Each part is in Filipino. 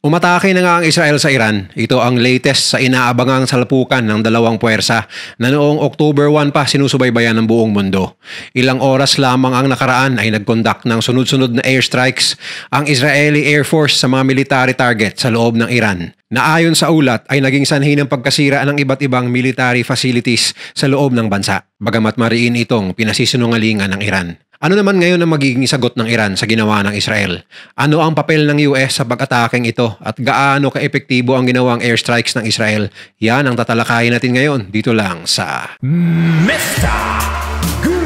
Umatake na nga ang Israel sa Iran. Ito ang latest sa inaabangang salpukan ng dalawang puwersa na noong October 1 pa sinusubaybayan ng buong mundo. Ilang oras lamang ang nakaraan ay nagkondak ng sunod-sunod na airstrikes ang Israeli Air Force sa mga military target sa loob ng Iran Naayon sa ulat ay naging sanhi ng pagkasira ng iba't ibang military facilities sa loob ng bansa, bagamat mariin itong pinasisinungalingan ng Iran. Ano naman ngayon ang magiging sagot ng Iran sa ginawa ng Israel? Ano ang papel ng US sa pag-atake ito at gaano kaepektibo ang ginawang airstrikes ng Israel? Yan ang tatalakayin natin ngayon dito lang sa Mr. Good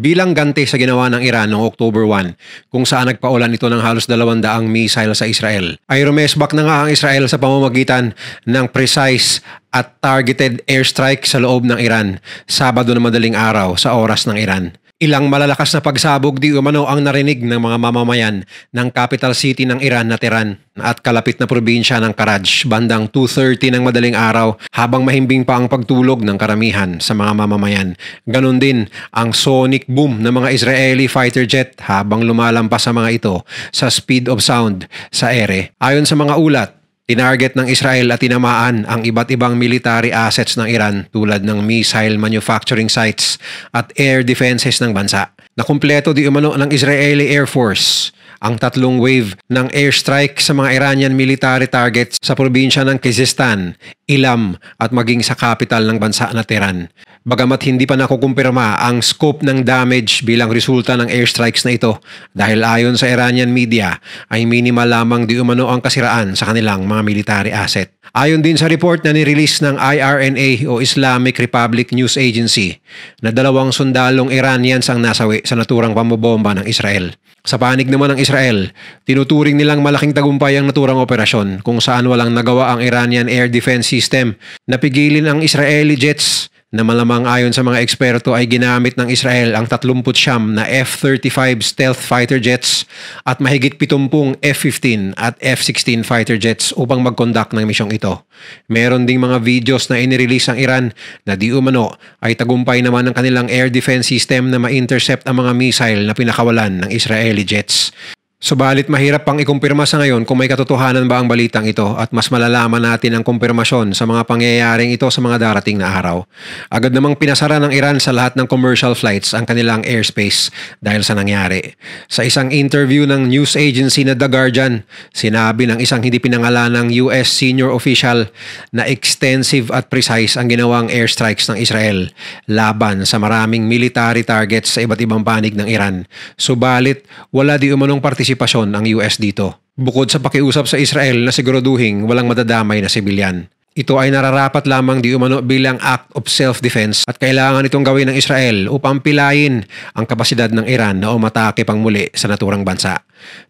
bilang ganti sa ginawa ng Iran noong October 1 kung saan nagpaulan ito ng halos 200 missile sa Israel. Ay rumesbak na nga ang Israel sa pamamagitan ng precise at targeted airstrike sa loob ng Iran Sabado na madaling araw sa oras ng Iran. Ilang malalakas na pagsabog di umano ang narinig ng mga mamamayan ng capital city ng Iran na Tehran at kalapit na probinsya ng Karaj bandang 2.30 ng madaling araw habang mahimbing pa ang pagtulog ng karamihan sa mga mamamayan. Ganon din ang sonic boom ng mga Israeli fighter jet habang lumalampas sa mga ito sa speed of sound sa ere. Ayon sa mga ulat, Tinarget ng Israel at tinamaan ang iba't ibang military assets ng Iran tulad ng missile manufacturing sites at air defenses ng bansa na kumpleto di umano ng Israeli Air Force ang tatlong wave ng airstrike sa mga Iranian military targets sa probinsya ng Kyzestan, Ilam at maging sa capital ng bansa na Tehran. Bagamat hindi pa nakukumpirma ang scope ng damage bilang resulta ng airstrikes na ito dahil ayon sa Iranian media ay minimal lamang di umano ang kasiraan sa kanilang mga military asset. Ayon din sa report na nirelease ng IRNA o Islamic Republic News Agency na dalawang sundalong Iranians ang nasawi sa naturang pambobomba ng Israel. Sa panig naman ng Israel, tinuturing nilang malaking tagumpay ang naturang operasyon kung saan walang nagawa ang Iranian Air Defense System na pigilin ang Israeli jets na malamang ayon sa mga eksperto ay ginamit ng Israel ang 30 39 na F-35 stealth fighter jets at mahigit 70 F-15 at F-16 fighter jets upang mag-conduct ng misyong ito. Meron ding mga videos na inirelease ang Iran na di umano ay tagumpay naman ng kanilang air defense system na ma-intercept ang mga missile na pinakawalan ng Israeli jets. Subalit mahirap pang ikumpirma sa ngayon kung may katotohanan ba ang balitang ito at mas malalaman natin ang kumpirmasyon sa mga pangyayaring ito sa mga darating na araw. Agad namang pinasara ng Iran sa lahat ng commercial flights ang kanilang airspace dahil sa nangyari. Sa isang interview ng news agency na The Guardian, sinabi ng isang hindi pinangalan ng US senior official na extensive at precise ang ginawang airstrikes ng Israel laban sa maraming military targets sa iba't ibang panig ng Iran. Subalit, wala di umanong partisipasyon partisipasyon ang US dito. Bukod sa pakiusap sa Israel na siguraduhin walang madadamay na sibilyan. Ito ay nararapat lamang di umano bilang act of self-defense at kailangan itong gawin ng Israel upang pilayin ang kapasidad ng Iran na umatake pang muli sa naturang bansa.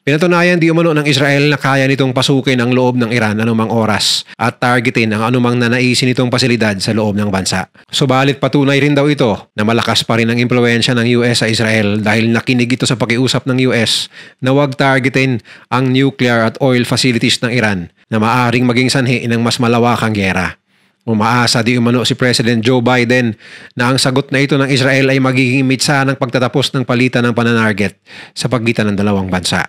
Pinatunayan di umano ng Israel na kaya nitong pasukin ang loob ng Iran anumang oras at targetin ang anumang nanaisin nitong pasilidad sa loob ng bansa. Subalit patunay rin daw ito na malakas pa rin ang impluensya ng US sa Israel dahil nakinig ito sa pakiusap ng US na huwag targetin ang nuclear at oil facilities ng Iran na maaring maging sanhi ng mas malawakang gera. Umaasa di umano si President Joe Biden na ang sagot na ito ng Israel ay magiging mitsa ng pagtatapos ng palitan ng pananarget sa pagitan ng dalawang bansa.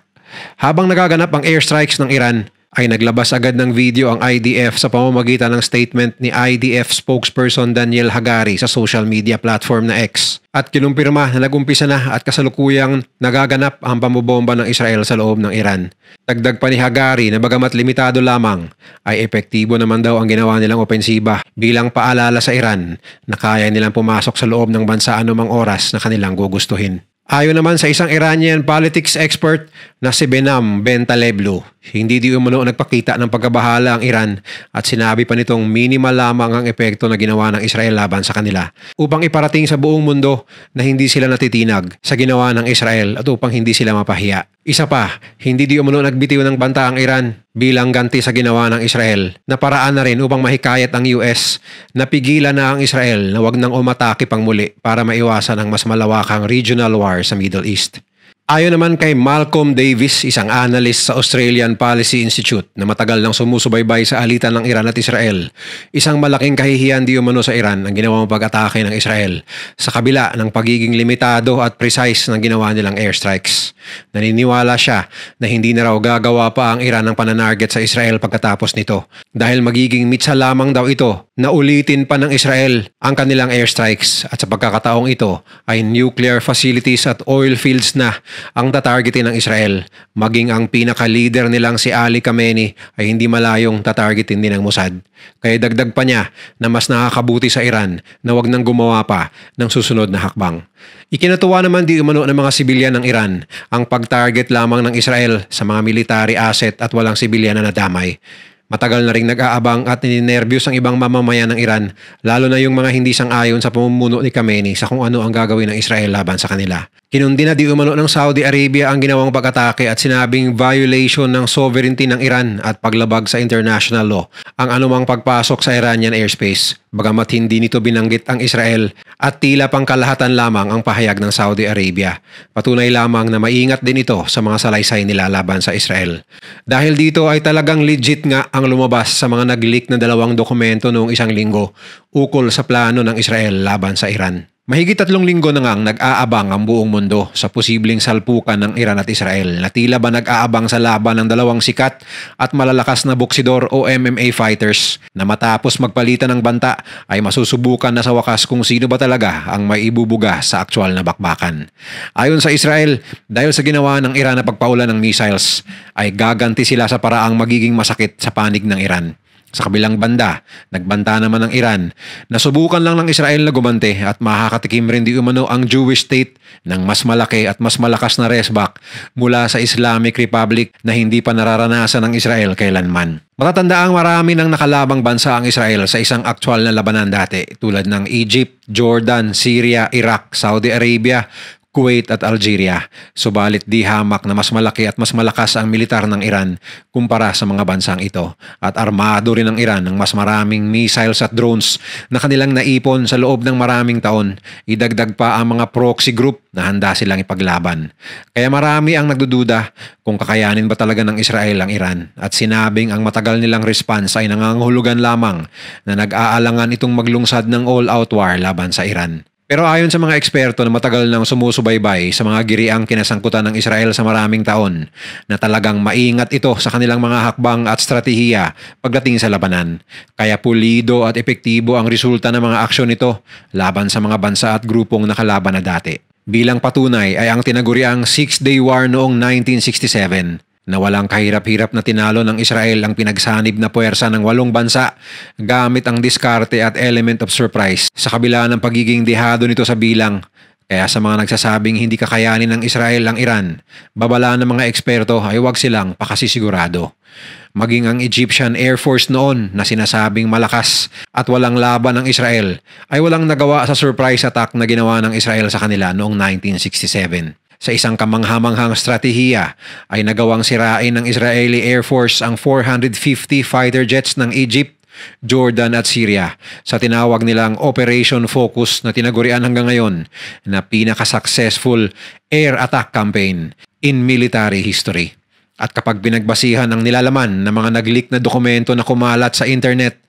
Habang nagaganap ang airstrikes ng Iran, ay naglabas agad ng video ang IDF sa pamamagitan ng statement ni IDF spokesperson Daniel Hagari sa social media platform na X. At kinumpirma na nagumpisa na at kasalukuyang nagaganap ang pambobomba ng Israel sa loob ng Iran. Dagdag pa ni Hagari na bagamat limitado lamang, ay epektibo naman daw ang ginawa nilang opensiba bilang paalala sa Iran na kaya nilang pumasok sa loob ng bansa anumang oras na kanilang gugustuhin. Ayon naman sa isang Iranian politics expert na si Benam Bentaleblu, hindi di umano nagpakita ng pagkabahala ang Iran at sinabi pa nitong minimal lamang ang epekto na ginawa ng Israel laban sa kanila upang iparating sa buong mundo na hindi sila natitinag sa ginawa ng Israel at upang hindi sila mapahiya. Isa pa, hindi di umano nagbitiw ng banta ang Iran bilang ganti sa ginawa ng Israel na paraan na rin upang mahikayat ang US na pigilan na ang Israel na wag nang umatake pang muli para maiwasan ang mas malawakang regional war sa Middle East. Ayon naman kay Malcolm Davis, isang analyst sa Australian Policy Institute na matagal nang sumusubaybay sa alitan ng Iran at Israel, isang malaking kahihiyan di umano sa Iran ang ginawang pag-atake ng Israel sa kabila ng pagiging limitado at precise ng ginawa nilang airstrikes. Naniniwala siya na hindi na raw gagawa pa ang Iran ng pananarget sa Israel pagkatapos nito dahil magiging mitsa lamang daw ito na ulitin pa ng Israel ang kanilang airstrikes at sa pagkakataong ito ay nuclear facilities at oil fields na ang tatargetin ng Israel, maging ang pinaka-leader nilang si Ali Khamenei ay hindi malayong tatargetin din ng Mossad. Kaya dagdag pa niya na mas nakakabuti sa Iran na wag nang gumawa pa ng susunod na hakbang. Ikinatuwa naman di umano ng mga sibilyan ng Iran ang pag-target lamang ng Israel sa mga military asset at walang sibilyan na nadamay. Matagal na ring nag-aabang at nininervyos ang ibang mamamayan ng Iran, lalo na yung mga hindi sang-ayon sa pamumuno ni Khamenei sa kung ano ang gagawin ng Israel laban sa kanila. Kinundina di umano ng Saudi Arabia ang ginawang pag-atake at sinabing violation ng sovereignty ng Iran at paglabag sa international law ang anumang pagpasok sa Iranian airspace. Bagamat hindi nito binanggit ang Israel at tila pangkalahatan lamang ang pahayag ng Saudi Arabia. Patunay lamang na maingat din ito sa mga salaysay nilalaban sa Israel. Dahil dito ay talagang legit nga ang lumabas sa mga nag-leak na dalawang dokumento noong isang linggo ukol sa plano ng Israel laban sa Iran. Mahigit tatlong linggo na ngang nag-aabang ang buong mundo sa posibleng salpukan ng Iran at Israel na tila ba nag-aabang sa laban ng dalawang sikat at malalakas na boksidor o MMA fighters na matapos magpalitan ng banta ay masusubukan na sa wakas kung sino ba talaga ang may ibubuga sa aktwal na bakbakan. Ayon sa Israel, dahil sa ginawa ng Iran na pagpaulan ng missiles ay gaganti sila sa paraang magiging masakit sa panig ng Iran. Sa kabilang banda, nagbanta naman ang Iran. Nasubukan lang ng Israel na gumante at makakatikim rin di umano ang Jewish state ng mas malaki at mas malakas na resback mula sa Islamic Republic na hindi pa nararanasan ng Israel kailanman. Matatandaang marami ng nakalabang bansa ang Israel sa isang aktwal na labanan dati tulad ng Egypt, Jordan, Syria, Iraq, Saudi Arabia, Kuwait at Algeria, subalit di hamak na mas malaki at mas malakas ang militar ng Iran kumpara sa mga bansang ito at armado rin ang Iran ng mas maraming missiles at drones na kanilang naipon sa loob ng maraming taon, idagdag pa ang mga proxy group na handa silang ipaglaban. Kaya marami ang nagdududa kung kakayanin ba talaga ng Israel ang Iran at sinabing ang matagal nilang response ay nangangahulugan lamang na nag-aalangan itong maglungsad ng all-out war laban sa Iran. Pero ayon sa mga eksperto na matagal nang sumusubaybay sa mga giriang kinasangkutan ng Israel sa maraming taon, na talagang maingat ito sa kanilang mga hakbang at strategiya pagdating sa labanan. Kaya pulido at epektibo ang resulta ng mga aksyon nito laban sa mga bansa at grupong nakalaban na dati. Bilang patunay ay ang tinaguriang Six Day War noong 1967 na walang kahirap-hirap na tinalo ng Israel ang pinagsanib na puwersa ng walong bansa gamit ang diskarte at element of surprise sa kabila ng pagiging dehado nito sa bilang. Kaya sa mga nagsasabing hindi kakayanin ng Israel ang Iran, babala ng mga eksperto ay huwag silang pakasisigurado. Maging ang Egyptian Air Force noon na sinasabing malakas at walang laban ng Israel ay walang nagawa sa surprise attack na ginawa ng Israel sa kanila noong 1967. Sa isang kamanghamanghang stratehiya ay nagawang sirain ng Israeli Air Force ang 450 fighter jets ng Egypt Jordan at Syria sa tinawag nilang Operation Focus na tinagurian hanggang ngayon na pinaka-successful air attack campaign in military history. At kapag binagbasihan ang nilalaman ng mga nag-leak na dokumento na kumalat sa internet,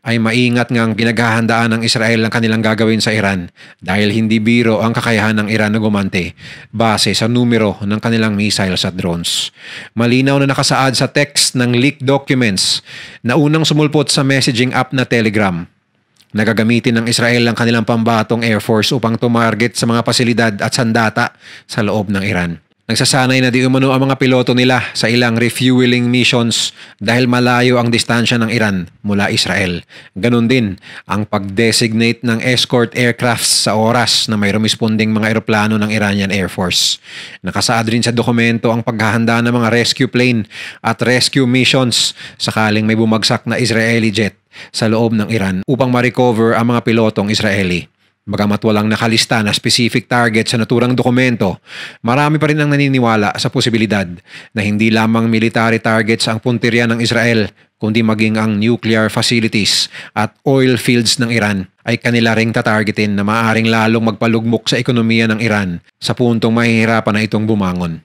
ay maingat ngang pinaghahandaan ng Israel ang kanilang gagawin sa Iran dahil hindi biro ang kakayahan ng Iran na gumante base sa numero ng kanilang missiles at drones. Malinaw na nakasaad sa text ng leaked documents na unang sumulpot sa messaging app na Telegram Nagagamitin ng Israel ang kanilang pambatong air force upang tumarget sa mga pasilidad at sandata sa loob ng Iran. Nagsasanay na di umano ang mga piloto nila sa ilang refueling missions dahil malayo ang distansya ng Iran mula Israel. Ganon din ang pag-designate ng escort aircrafts sa oras na may rumisponding mga eroplano ng Iranian Air Force. Nakasaad rin sa dokumento ang paghahanda ng mga rescue plane at rescue missions sakaling may bumagsak na Israeli jet sa loob ng Iran upang ma-recover ang mga pilotong Israeli. Bagamat walang nakalista na specific target sa naturang dokumento, marami pa rin ang naniniwala sa posibilidad na hindi lamang military targets ang punteriya ng Israel, kundi maging ang nuclear facilities at oil fields ng Iran ay kanila ring tatargetin na maaring lalong magpalugmok sa ekonomiya ng Iran sa puntong mahihirapan na itong bumangon.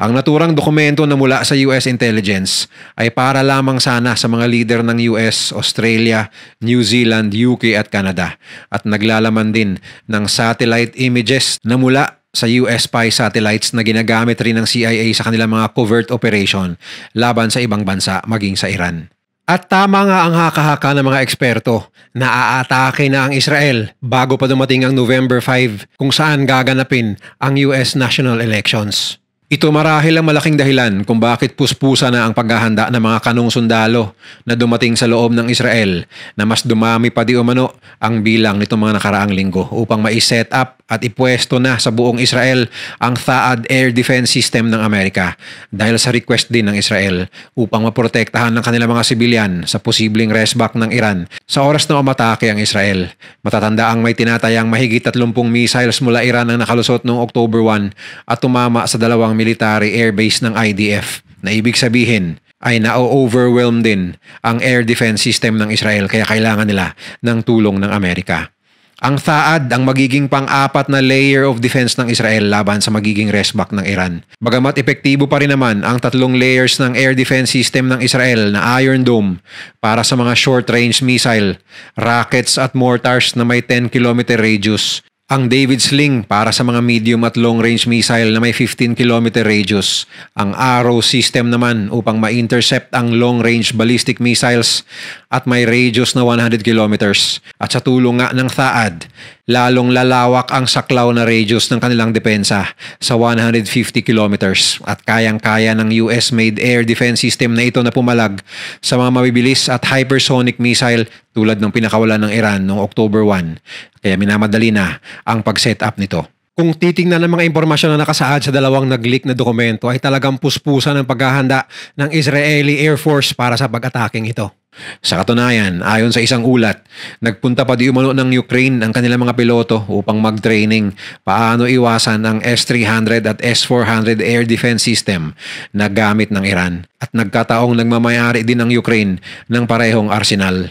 Ang naturang dokumento na mula sa US intelligence ay para lamang sana sa mga leader ng US, Australia, New Zealand, UK at Canada at naglalaman din ng satellite images na mula sa US spy satellites na ginagamit rin ng CIA sa kanilang mga covert operation laban sa ibang bansa maging sa Iran. At tama nga ang hakahaka ng mga eksperto na aatake na ang Israel bago pa dumating ang November 5 kung saan gaganapin ang US national elections. Ito marahil ang malaking dahilan kung bakit puspusa na ang paghahanda ng mga kanong sundalo na dumating sa loob ng Israel na mas dumami pa di umano ang bilang nitong mga nakaraang linggo upang ma-set up at ipuesto na sa buong Israel ang Thaad Air Defense System ng Amerika dahil sa request din ng Israel upang maprotektahan ng kanilang mga sibilyan sa posibleng resback ng Iran sa oras na umatake ang Israel. Matatanda ang may tinatayang mahigit 30 missiles mula Iran ang nakalusot noong October 1 at tumama sa dalawang military airbase ng IDF na ibig sabihin ay na-overwhelm din ang air defense system ng Israel kaya kailangan nila ng tulong ng Amerika. Ang Thaad ang magiging pang-apat na layer of defense ng Israel laban sa magiging resback ng Iran. Bagamat epektibo pa rin naman ang tatlong layers ng air defense system ng Israel na Iron Dome para sa mga short-range missile, rockets at mortars na may 10 km radius ang David Sling para sa mga medium at long-range missile na may 15km radius. Ang Arrow system naman upang ma-intercept ang long-range ballistic missiles at may radius na 100 kilometers. At sa tulong nga ng THAAD, lalong lalawak ang saklaw na radius ng kanilang depensa sa 150 kilometers at kayang-kaya ng US-made air defense system na ito na pumalag sa mga mabibilis at hypersonic missile tulad ng pinakawalan ng Iran noong October 1. Kaya minamadali na ang pag setup nito. Kung titingnan ng mga impormasyon na nakasaad sa dalawang nag-leak na dokumento ay talagang puspusa ng paghahanda ng Israeli Air Force para sa pag-ataking ito. Sa katunayan, ayon sa isang ulat, nagpunta pa di umano ng Ukraine ang kanilang mga piloto upang mag-training paano iwasan ang S-300 at S-400 air defense system na gamit ng Iran at nagkataong nagmamayari din ng Ukraine ng parehong arsenal.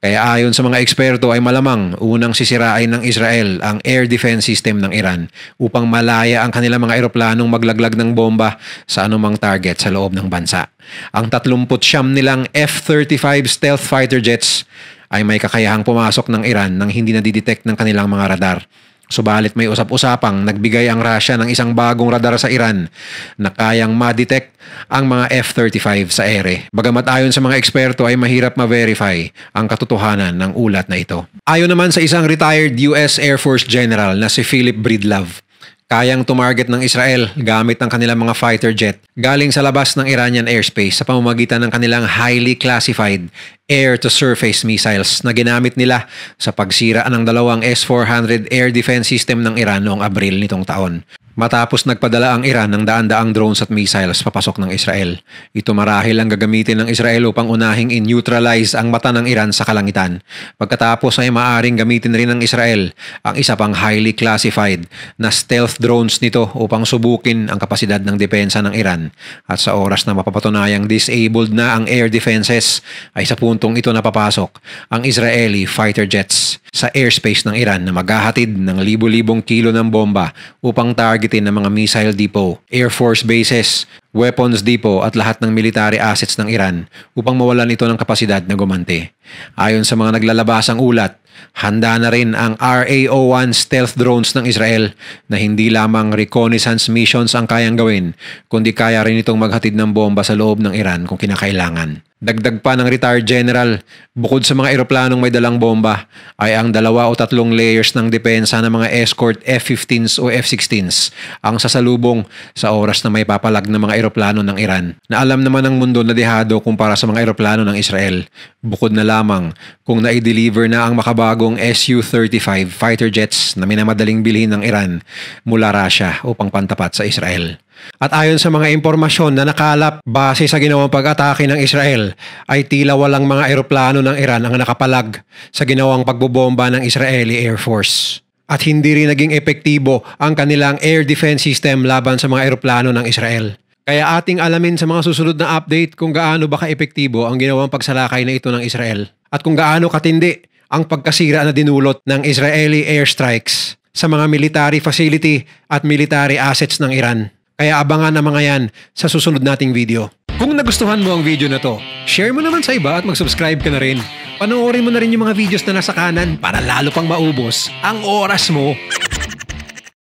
Kaya ayon sa mga eksperto ay malamang unang sisirain ng Israel ang air defense system ng Iran upang malaya ang kanilang mga eroplanong maglaglag ng bomba sa anumang target sa loob ng bansa. Ang 39 nilang F-35 stealth fighter jets ay may kakayahang pumasok ng Iran nang hindi nadidetect ng kanilang mga radar Subalit may usap-usapang nagbigay ang Russia ng isang bagong radar sa Iran na kayang ma-detect ang mga F-35 sa ere. Bagamat ayon sa mga eksperto ay mahirap ma-verify ang katotohanan ng ulat na ito. Ayon naman sa isang retired US Air Force General na si Philip Breedlove, kayang tumarget ng Israel gamit ng kanilang mga fighter jet galing sa labas ng Iranian airspace sa pamamagitan ng kanilang highly classified air-to-surface missiles na ginamit nila sa pagsira ng dalawang S-400 air defense system ng Iran noong Abril nitong taon. Matapos nagpadala ang Iran ng daan-daang drones at missiles papasok ng Israel. Ito marahil ang gagamitin ng Israel upang unahing in-neutralize ang mata ng Iran sa kalangitan. Pagkatapos ay maaring gamitin rin ng Israel ang isa pang highly classified na stealth drones nito upang subukin ang kapasidad ng depensa ng Iran. At sa oras na mapapatunayang disabled na ang air defenses ay sa puntong ito napapasok ang Israeli fighter jets sa airspace ng Iran na maghahatid ng libo-libong kilo ng bomba upang target targetin ng mga missile depot, air force bases, weapons depot at lahat ng military assets ng Iran upang mawalan ito ng kapasidad na gumante. Ayon sa mga naglalabasang ulat, handa na rin ang RAO-1 stealth drones ng Israel na hindi lamang reconnaissance missions ang kayang gawin, kundi kaya rin itong maghatid ng bomba sa loob ng Iran kung kinakailangan. Dagdag pa ng retired general, bukod sa mga eroplanong may dalang bomba, ay ang dalawa o tatlong layers ng depensa ng mga escort F-15s o F-16s ang sasalubong sa oras na may papalag ng mga eroplano ng Iran. Na alam naman ng mundo na dehado kumpara sa mga eroplano ng Israel. Bukod na lamang kung nai-deliver na ang makabagong Su-35 fighter jets na minamadaling bilhin ng Iran mula Russia upang pantapat sa Israel. At ayon sa mga impormasyon na nakalap base sa ginawang pag-atake ng Israel, ay tila walang mga eroplano ng Iran ang nakapalag sa ginawang pagbobomba ng Israeli Air Force. At hindi rin naging epektibo ang kanilang air defense system laban sa mga eroplano ng Israel. Kaya ating alamin sa mga susunod na update kung gaano ba kaepektibo ang ginawang pagsalakay na ito ng Israel at kung gaano katindi ang pagkasira na dinulot ng Israeli airstrikes sa mga military facility at military assets ng Iran. Kaya abangan ang mga yan sa susunod nating video. Kung nagustuhan mo ang video na to, share mo naman sa iba at mag-subscribe ka na rin. Panoorin mo na rin yung mga videos na nasa kanan para lalo pang maubos ang oras mo